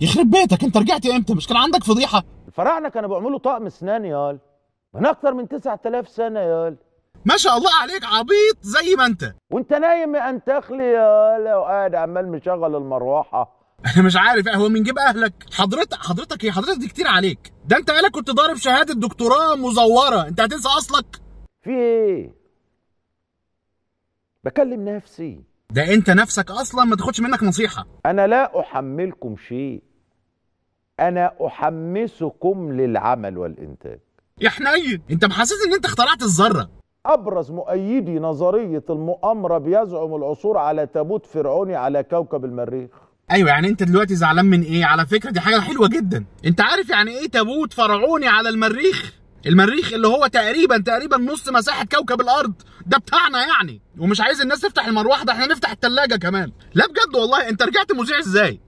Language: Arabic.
يخرب بيتك انت رجعت امتى مش كان عندك فضيحه الفراعنه كانوا بيعملوا طقم اسنان يال من اكتر من 9000 سنه يال ما شاء الله عليك عبيط زي ما انت وانت نايم يا انتخلي يال وقاعد عمال مشغل المروحه انا مش عارف هو من جيب اهلك حضرتك حضرتك ايه حضرتك دي كتير عليك ده انت قالك كنت ضارب شهاده دكتوراه مزوره انت هتنسى اصلك في ايه بكلم نفسي ده انت نفسك اصلا ما تاخدش منك نصيحه انا لا احملكم شيء انا احمسكم للعمل والانتاج يا حنين انت محسس ان انت اخترعت الذره ابرز مؤيدي نظريه المؤامره بيزعم العثور على تابوت فرعوني على كوكب المريخ ايوه يعني انت دلوقتي زعلان من ايه على فكره دي حاجه حلوه جدا انت عارف يعني ايه تابوت فرعوني على المريخ المريخ اللي هو تقريبا تقريبا نص مساحه كوكب الارض ده بتاعنا يعني ومش عايز الناس تفتح المروحه ده احنا نفتح الثلاجه كمان لا بجد والله انت رجعت مذيع ازاي